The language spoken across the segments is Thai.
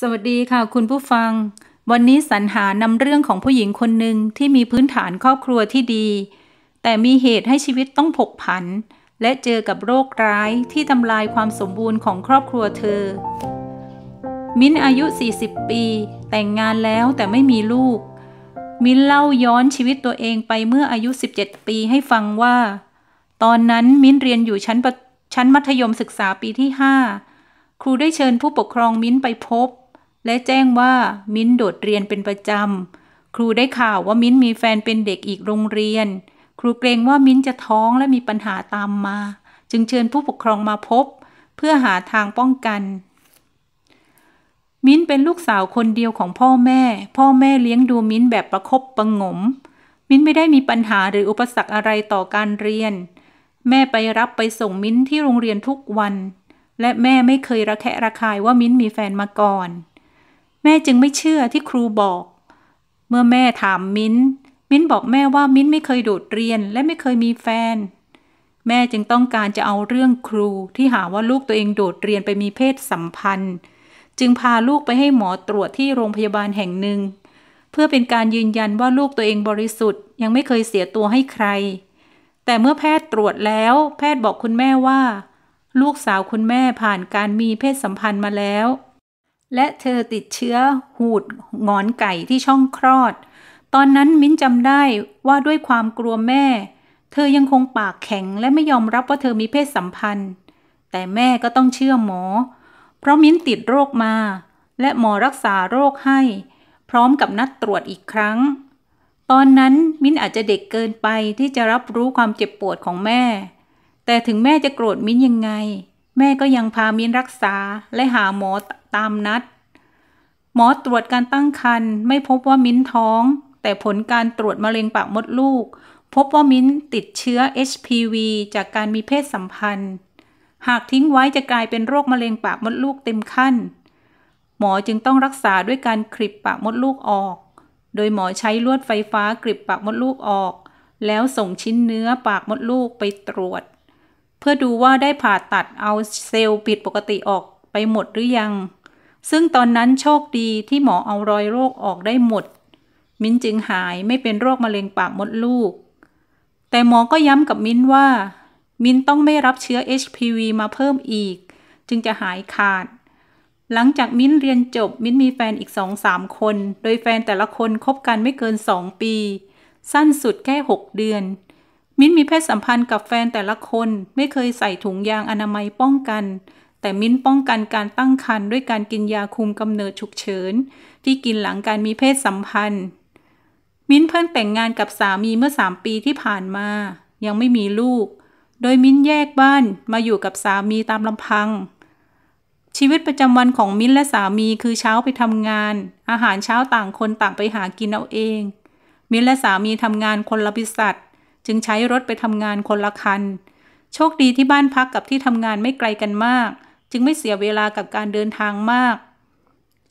สวัสดีค่ะ คุณผู้ฟัง วันนี้สรรหานำเรื่องของผู้หญิงคนหนึ่งที่มีพื้นฐานครอบครัวที่ดี แต่มีเหตุให้ชีวิตต้องผกผัน และเจอกับโรคร้ายที่ทำลายความสมบูรณ์ของครอบครัวเธอ มิ้นอายุ 40 ปี แต่งงานแล้วแต่ไม่มีลูก มิ้นเล่าย้อนชีวิตตัวเองไปเมื่ออายุ 17 ปีให้ฟังว่า ตอนนั้นมิ้นเรียนอยู่ชั้นชั้นมัธยมศึกษาปีที่ 5 ครูได้เชิญผู้ปกครองมิ้นไปพบและแจ้งว่ามิ้นโดดเรียนเป็นประจำ ครูได้ข่าวว่ามิ้นมีแฟนเป็นเด็กอีกโรงเรียน ครูเกรงว่ามิ้นจะท้องและมีปัญหาตามมา จึงเชิญผู้ปกครองมาพบ เพื่อหาทางป้องกัน มิ้นเป็นลูกสาวคนเดียวของพ่อแม่ พ่อแม่เลี้ยงดูมิ้นแบบประคบประงม มิ้นไม่ได้มีปัญหาหรืออุปสรรคอะไรต่อการเรียน แม่ไปรับไปส่งมิ้นที่โรงเรียนทุกวัน และแม่ไม่เคยระแคะระคายว่ามิ้นมีแฟนมาก่อนแม่จึงไม่เชื่อที่ครูบอก เมื่อแม่ถามมิ้น มิ้นบอกแม่ว่ามิ้นไม่เคยโดดเรียนและไม่เคยมีแฟน แม่จึงต้องการจะเอาเรื่องครูที่หาว่าลูกตัวเองโดดเรียนไปมีเพศสัมพันธ์ จึงพาลูกไปให้หมอตรวจที่โรงพยาบาลแห่งหนึ่ง เพื่อเป็นการยืนยันว่าลูกตัวเองบริสุทธิ์ยังไม่เคยเสียตัวให้ใคร แต่เมื่อแพทย์ตรวจแล้ว แพทย์บอกคุณแม่ว่า ลูกสาวคุณแม่ผ่านการมีเพศสัมพันธ์มาแล้วและเธอติดเชื้อ หูด งอนไก่ที่ช่องคลอด ตอนนั้นมิ้นจำได้ว่าด้วยความกลัวแม่ เธอยังคงปากแข็งและไม่ยอมรับว่าเธอมีเพศสัมพันธ์ แต่แม่ก็ต้องเชื่อหมอ เพราะมิ้นติดโรคมา และหมอรักษาโรคให้ พร้อมกับนัดตรวจอีกครั้ง ตอนนั้นมิ้นอาจจะเด็กเกินไปที่จะรับรู้ความเจ็บปวดของแม่ แต่ถึงแม่จะโกรธมิ้นยังไง แม่ก็ยังพามิ้นรักษาและหาหมอตามนัด หมอตรวจการตั้งครรภ์ไม่พบว่ามิ้นท้อง แต่ผลการตรวจมะเร็งปากมดลูกพบว่ามิ้นติดเชื้อ HPV จากการมีเพศสัมพันธ์ หากทิ้งไว้จะกลายเป็นโรคมะเร็งปากมดลูกเต็มขั้น หมอจึงต้องรักษาด้วยการคลิปปากมดลูกออก โดยหมอใช้ลวดไฟฟ้ากลิบปากมดลูกออก แล้วส่งชิ้นเนื้อปากมดลูกไปตรวจ เพื่อดูว่าได้ผ่าตัดเอาเซลล์ผิดปกติออกไปหมดหรือยังซึ่งตอนนั้นโชคดีที่หมอเอารอยโรคออกได้หมด มิ้นจึงหายไม่เป็นโรคมะเร็งปากมดลูก แต่หมอก็ย้ำกับมิ้นว่า มิ้นต้องไม่รับเชื้อ HPV มาเพิ่มอีก จึงจะหายขาด หลังจากมิ้นเรียนจบมิ้นมีแฟนอีกสองสามคน โดยแฟนแต่ละคนคบกันไม่เกินสองปี สั้นสุดแค่หกเดือน มิ้นมีเพศสัมพันธ์กับแฟนแต่ละคนไม่เคยใส่ถุงยางอนามัยป้องกันแต่มิ้นป้องกันการตั้งครรภ์ด้วยการกินยาคุมกำเนิดฉุกเฉิน ที่กินหลังการมีเพศสัมพันธ์ มิ้นเพิ่งแต่งงานกับสามีเมื่อ 3 ปีที่ผ่านมา ยังไม่มีลูก โดยมิ้นแยกบ้านมาอยู่กับสามีตามลำพัง ชีวิตประจำวันของมิ้นและสามีคือเช้าไปทำงาน อาหารเช้าต่างคนต่างไปหากินเอาเอง มิ้นและสามีทำงานคนละบริษัทจึงใช้รถไปทำงานคนละคัน โชคดีที่บ้านพักกับที่ทำงานไม่ไกลกันมากจึงไม่เสียเวลากับการเดินทางมาก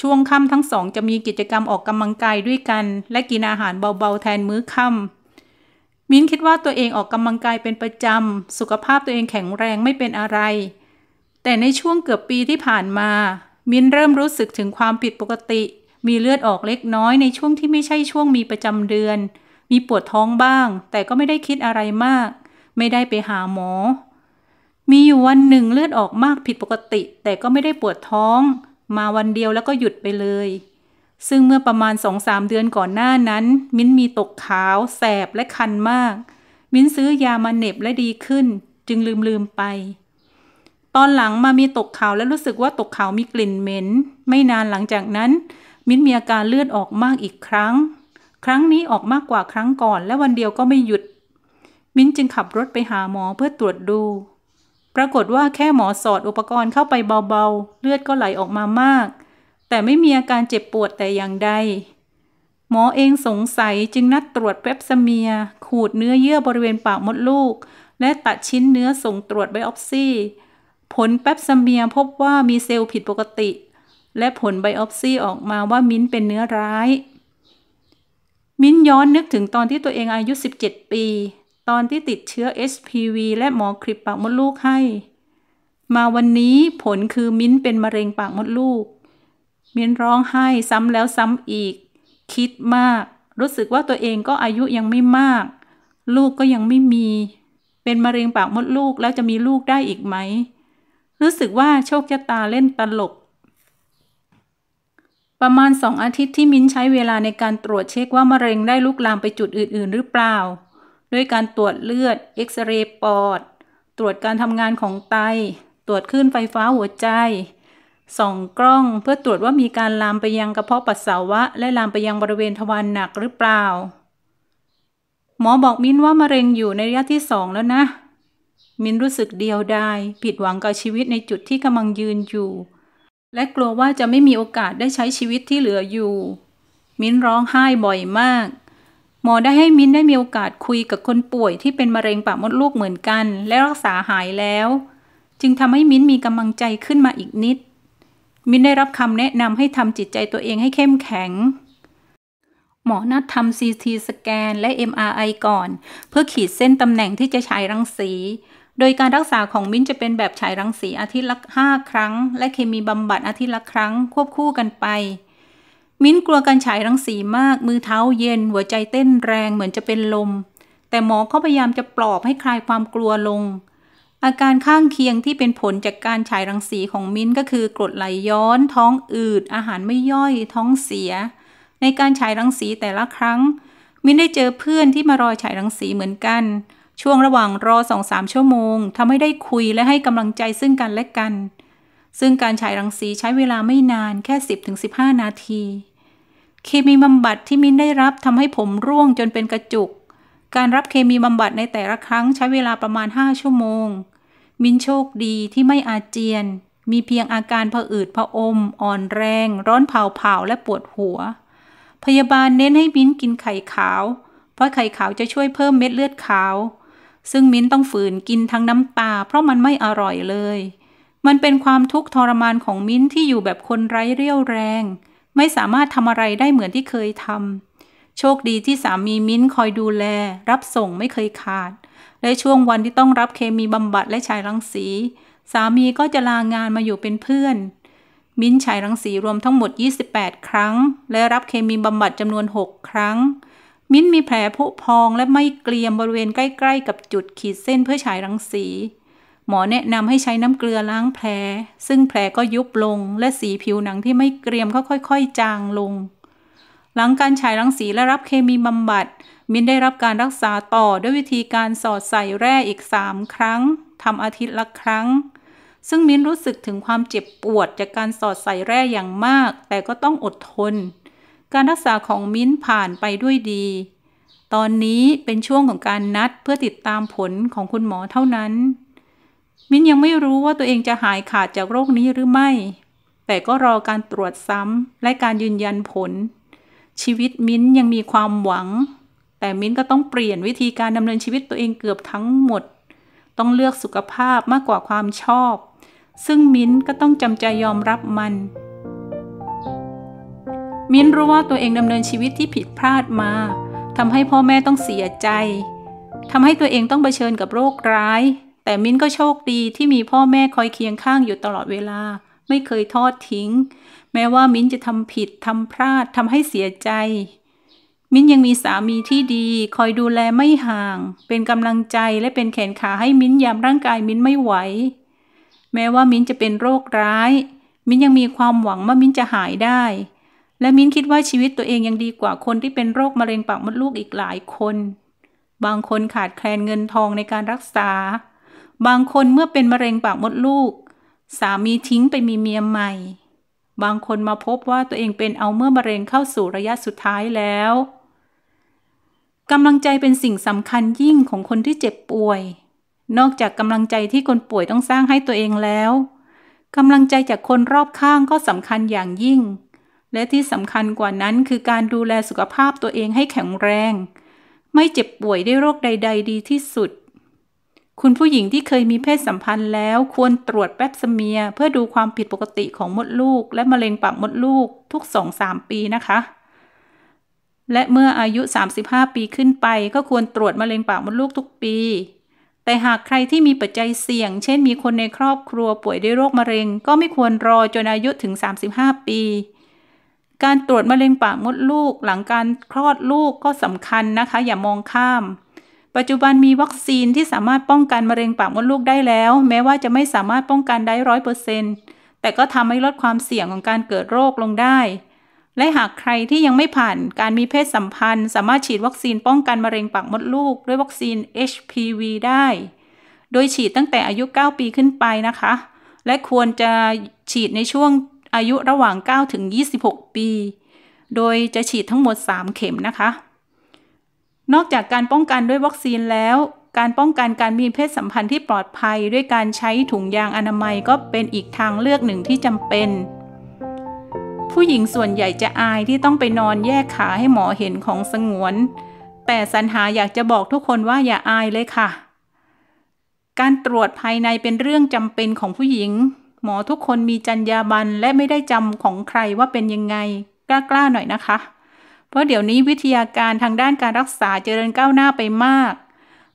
ช่วงค่ำทั้งสอง จะมีกิจกรรมออกกำลังกายด้วยกัน และกินอาหารเบาๆ แทนมื้อค่ำ มิ้นคิดว่าตัวเองออกกำลังกายเป็นประจำสุขภาพตัวเองแข็งแรงไม่เป็นอะไร แต่ในช่วงเกือบปีที่ผ่านมา มิ้นเริ่มรู้สึกถึงความผิดปกติ มีเลือดออกเล็กน้อยในช่วงที่ไม่ใช่ช่วงมีประจำเดือน มีปวดท้องบ้าง แต่ก็ไม่ได้คิดอะไรมาก ไม่ได้ไปหาหมอมีอยู่วันหนึ่งเลือดออกมากผิดปกติ แต่ก็ไม่ได้ปวดท้อง มาวันเดียวแล้วก็หยุดไปเลย ซึ่งเมื่อประมาณสองสามเดือนก่อนหน้านั้น มิ้นมีตกขาว แสบและคันมาก มิ้นซื้อยามาเน็บและดีขึ้น จึงลืมลืมไป ตอนหลังมามีตกขาวและรู้สึกว่าตกขาวมีกลิ่นเหม็น ไม่นานหลังจากนั้น มิ้นมีอาการเลือดออกมากอีกครั้ง ครั้งนี้ออกมากกว่าครั้งก่อน และวันเดียวก็ไม่หยุด มิ้นจึงขับรถไปหาหมอเพื่อตรวจดูปรากฏว่าแค่หมอสอดอุปกรณ์เข้าไปเบาๆ เลือดก็ไหลออกมามาก แต่ไม่มีอาการเจ็บปวดแต่อย่างใด หมอเองสงสัยจึงนัดตรวจแปบสเมียขูดเนื้อเยื่อบริเวณปากมดลูก และตัดชิ้นเนื้อส่งตรวจไบออปซีผลแปบสเมียพบว่ามีเซลล์ผิดปกติ และผลไบออปซีออกมาว่ามิ้นเป็นเนื้อร้าย มิ้นย้อนนึกถึงตอนที่ตัวเองอายุ 17 ปีตอนที่ติดเชื้อ HPV และหมอคลิปปากมดลูกให้ มาวันนี้ผลคือมิ้นเป็นมะเร็งปากมดลูก มิ้นร้องไห้ซ้ำแล้วซ้ำอีก คิดมาก รู้สึกว่าตัวเองก็อายุยังไม่มาก ลูกก็ยังไม่มี เป็นมะเร็งปากมดลูกแล้วจะมีลูกได้อีกไหม รู้สึกว่าโชคชะตาเล่นตลก ประมาณสอาทิตย์ที่มิ้นใช้เวลาในการตรวจเช็คว่ามะเร็งได้ลุกลามไปจุดอื่น ๆ หรือเปล่าด้วยการตรวจเลือด เอ็กซเรย์ปอด ตรวจการทำงานของไต ตรวจคลื่นไฟฟ้าหัวใจ ส่องกล้องเพื่อตรวจว่ามีการลามไปยังกระเพาะปัสสาวะ และลามไปยังบริเวณทวารหนักหรือเปล่า หมอบอกมิ้นว่ามะเร็งอยู่ในระยะที่สองแล้วนะ มิ้นรู้สึกเดียวดาย ผิดหวังกับชีวิตในจุดที่กำลังยืนอยู่ และกลัวว่าจะไม่มีโอกาสได้ใช้ชีวิตที่เหลืออยู่ มิ้นร้องไห้บ่อยมากหมอได้ให้มิ้นได้มีโอกาสคุยกับคนป่วยที่เป็นมะเร็งปากมดลูกเหมือนกัน และรักษาหายแล้ว จึงทำให้มิ้นมีกำลังใจขึ้นมาอีกนิด มิ้นได้รับคำแนะนำให้ทำจิตใจตัวเองให้เข้มแข็ง หมอนัดทำซีทีสแกนและ MRI ก่อน เพื่อขีดเส้นตำแหน่งที่จะฉายรังสี โดยการรักษาของมิ้นจะเป็นแบบฉายรังสีอาทิตย์ละ5 ครั้ง และเคมีบำบัดอาทิตย์ละครั้ง ควบคู่กันไปมิ้นกลัวการฉายรังสีมากมือเท้าเย็นหัวใจเต้นแรงเหมือนจะเป็นลม แต่หมอเขาพยายามจะปลอบให้คลายความกลัวลง อาการข้างเคียงที่เป็นผลจากการฉายรังสีของมิ้นก็คือกรดไหลย้อน ท้องอืด อาหารไม่ย่อย ท้องเสีย ในการฉายรังสีแต่ละครั้ง มิ้นได้เจอเพื่อนที่มารอฉายรังสีเหมือนกัน ช่วงระหว่างรอสองสามชั่วโมงทำให้ได้คุยและให้กำลังใจซึ่งกันและกัน ซึ่งการฉายรังสีใช้เวลาไม่นานแค่ 10-15 นาทีเคมีบำบัดที่มินได้รับทำให้ผมร่วงจนเป็นกระจุก การรับเคมีบำบัดในแต่ละครั้งใช้เวลาประมาณ 5 ชั่วโมง มินโชคดีที่ไม่อาเจียน มีเพียงอาการผะอืดผะอม อ่อนแรง ร้อนเผาเผาและปวดหัว พยาบาลเน้นให้มินกินไข่ขาว เพราะไข่ขาวจะช่วยเพิ่มเม็ดเลือดขาว ซึ่งมินต้องฝืนกินทั้งน้ำตา เพราะมันไม่อร่อยเลย มันเป็นความทุกข์ทรมานของมิ้นที่อยู่แบบคนไร้เรี่ยวแรงไม่สามารถทำอะไรได้เหมือนที่เคยทำ โชคดีที่สามีมิ้นคอยดูแล รับส่งไม่เคยขาด และช่วงวันที่ต้องรับเคมีบำบัดและฉายรังสี สามีก็จะลางานมาอยู่เป็นเพื่อน มิ้นฉายรังสีรวมทั้งหมด 28 ครั้ง และรับเคมีบำบัดจำนวน 6 ครั้ง มิ้นมีแผลผุพองและไม่เกรียมบริเวณใกล้ๆ กับจุดขีดเส้นเพื่อฉายรังสีหมอแนะนำให้ใช้น้ำเกลือล้างแผลซึ่งแผลก็ยุบลง และสีผิวหนังที่ไม่เกรียมก็ค่อยๆ จางลง หลังการฉายรังสีและรับเคมีบำบัด มินได้รับการรักษาต่อด้วยวิธีการสอดใส่แร่อีกสามครั้งทำอาทิตย์ละครั้ง ซึ่งมินรู้สึกถึงความเจ็บปวดจากการสอดใส่แร่อย่างมาก แต่ก็ต้องอดทน การรักษาของมิ้นผ่านไปด้วยดี ตอนนี้เป็นช่วงของการนัดเพื่อติดตามผลของคุณหมอเท่านั้นมิ้นยังไม่รู้ว่าตัวเองจะหายขาดจากโรคนี้หรือไม่ แต่ก็รอการตรวจซ้ำและการยืนยันผล ชีวิตมิ้นยังมีความหวัง แต่มิ้นก็ต้องเปลี่ยนวิธีการดำเนินชีวิตตัวเองเกือบทั้งหมด ต้องเลือกสุขภาพมากกว่าความชอบ ซึ่งมิ้นก็ต้องจำใจยอมรับมัน มิ้นรู้ว่าตัวเองดำเนินชีวิตที่ผิดพลาดมาทำให้พ่อแม่ต้องเสียใจทำให้ตัวเองต้องเผชิญกับโรคร้ายแต่มิ้นก็โชคดีที่มีพ่อแม่คอยเคียงข้างอยู่ตลอดเวลา ไม่เคยทอดทิ้ง แม้ว่ามิ้นจะทำผิดทำพลาดทำให้เสียใจ มิ้นยังมีสามีที่ดีคอยดูแลไม่ห่าง เป็นกำลังใจและเป็นแขนขาให้มิ้นยามร่างกายมิ้นไม่ไหว แม้ว่ามิ้นจะเป็นโรคร้าย มิ้นยังมีความหวังว่ามิ้นจะหายได้ และมิ้นคิดว่าชีวิตตัวเองยังดีกว่าคนที่เป็นโรคมะเร็งปากมดลูกอีกหลายคน บางคนขาดแคลนเงินทองในการรักษาบางคนเมื่อเป็นมะเร็งปากมดลูก สามีทิ้งไปมีเมียใหม่ บางคนมาพบว่าตัวเองเป็นเอาเมื่อมะเร็งเข้าสู่ระยะสุดท้ายแล้วกำลังใจเป็นสิ่งสำคัญยิ่งของคนที่เจ็บป่วย นอกจากกำลังใจที่คนป่วยต้องสร้างให้ตัวเองแล้วกำลังใจจากคนรอบข้างก็สำคัญอย่างยิ่ง และที่สำคัญกว่านั้นคือการดูแลสุขภาพตัวเองให้แข็งแรง ไม่เจ็บป่วยด้วยโรคใดๆดีที่สุดคุณผู้หญิงที่เคยมีเพศสัมพันธ์แล้วควรตรวจแป๊บสเมีย เพื่อดูความผิดปกติของมดลูกและมะเร็งปากมดลูกทุก2-3ปีนะคะ และเมื่ออายุ 35 ปีขึ้นไปก็ควรตรวจมะเร็งปากมดลูกทุกปี แต่หากใครที่มีปัจจัยเสี่ยง เช่นมีคนในครอบครัวป่วยด้วยโรคมะเร็งก็ไม่ควรรอจนอายุถึง 35 ปี การตรวจมะเร็งปากมดลูกหลังการคลอดลูกก็สำคัญนะคะ อย่ามองข้ามปัจจุบันมีวัคซีนที่สามารถป้องกันมะเร็งปากมดลูกได้แล้ว แม้ว่าจะไม่สามารถป้องกันได้ร้อยเปอร์เซ็นต์แต่ก็ทำให้ลดความเสี่ยงของการเกิดโรคลงได้ และหากใครที่ยังไม่ผ่านการมีเพศสัมพันธ์ สามารถฉีดวัคซีนป้องกันมะเร็งปากมดลูก ด้วยวัคซีน HPV ได้ โดยฉีดตั้งแต่อายุ 9 ปีขึ้นไปนะคะ และควรจะฉีดในช่วงอายุระหว่าง9ถึง26 ปี โดยจะฉีดทั้งหมด 3 เข็มนะคะนอกจากการป้องกันด้วยวัคซีนแล้ว การป้องกันการมีเพศสัมพันธ์ที่ปลอดภัยด้วยการใช้ถุงยางอนามัยก็เป็นอีกทางเลือกหนึ่งที่จำเป็น ผู้หญิงส่วนใหญ่จะอายที่ต้องไปนอนแยกขาให้หมอเห็นของสงวน แต่สรรหาอยากจะบอกทุกคนว่าอย่าอายเลยค่ะ การตรวจภายในเป็นเรื่องจำเป็นของผู้หญิง หมอทุกคนมีจรรยาบรรณและไม่ได้จำของใครว่าเป็นยังไง กล้าๆหน่อยนะคะเพราะเดี๋ยวนี้วิทยาการทางด้านการรักษาเจริญก้าวหน้าไปมาก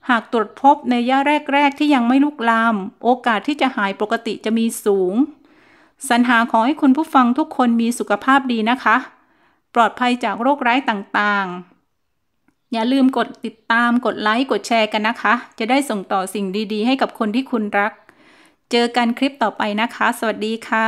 หากตรวจพบในย่าแรกๆที่ยังไม่ลุกลามโอกาสที่จะหายปกติจะมีสูง สัญหาขอให้คุณผู้ฟังทุกคนมีสุขภาพดีนะคะ ปลอดภัยจากโรคร้ายต่างๆ อย่าลืมกดติดตามกดไลค์กดแชร์กันนะคะ จะได้ส่งต่อสิ่งดีๆให้กับคนที่คุณรัก เจอกันคลิปต่อไปนะคะ สวัสดีค่ะ